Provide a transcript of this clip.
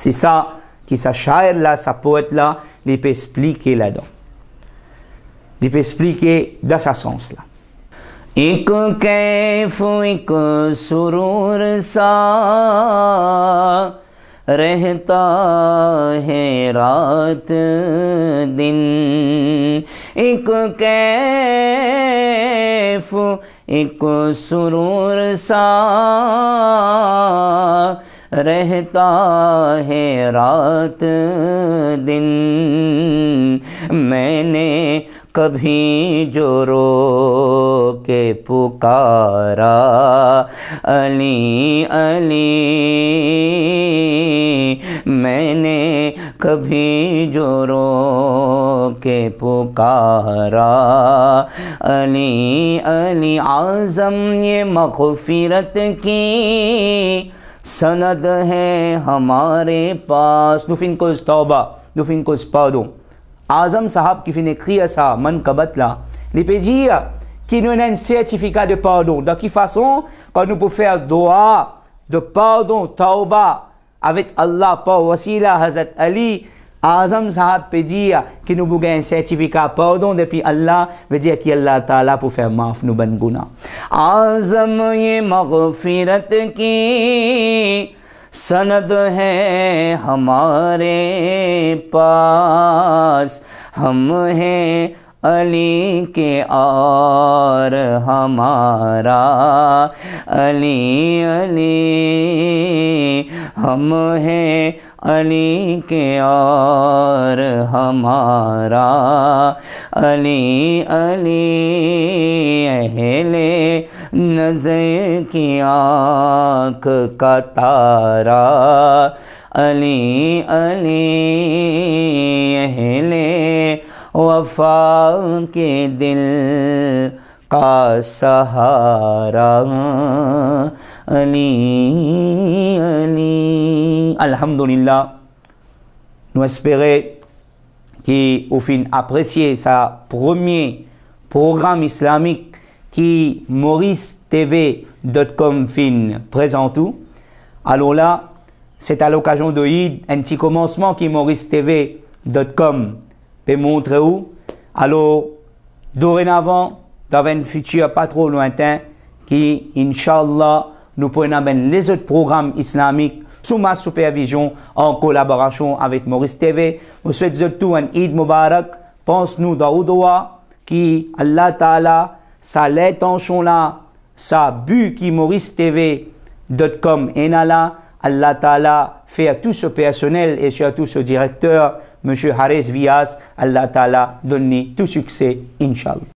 C'est ça qui sa chair là, sa poète là, il peut expliquer là-dedans. Il peut expliquer dans sa sens là. एक कैफ एक surur sa Rehta hai raat din एक कैफ एक surur sa रहता है रात दिन मैंने कभी जो रो के पुकारा अली अली मैंने कभी जो रो के पुकारा अली अली आज़म ये मखफिरत की सनद है हमारे पास नुफिन को तौबा नुफिन को पौधों आज़म साहब que vinecria man kabatla. Les pédirs qui nous un certificat de pardon. De quelle façon, quand nous pouvons faire doa de pardon, tauba, avec Allah, par Wasila, Hazrat Ali, आजम साहब पिजी कि नु बुगे सेचिफिका पौधों दे पी अल्लाह विजय की अल्लाह ताला पुफे माफ नु बन गुना आजम ये मगफिरत की सनद है हमारे पास हम हैं अली के और हमारा अली अली हम हैं अली के और हमारा अली अली अहले नज़र की आँख का तारा अली अली अहले वफा के दिल का सहारा Ali Alhamdulillah, nous espérons au fin apprécier sa premier programme islamique qui Maurice TV.com fin présente tout. Alors là, c'est à l'occasion de un petit commencement qui Maurice TV.com peut montrer où. Alors, dorénavant, dans un futur pas trop lointain, qui, Inch'Allah, nous amener ben les autres programmes islamiques sous ma supervision en collaboration avec Maurice TV. Je souhaite surtout un Eid Mubarak. Pense-nous d'Aoudoua qui, Allah Ta'ala, sa l'intention là, sa but qui Maurice TV.com là. Allah Ta'ala fait à tout ce personnel et surtout ce directeur, M. Harris Vias, Allah Ta'ala donne tout succès, Inch'Allah.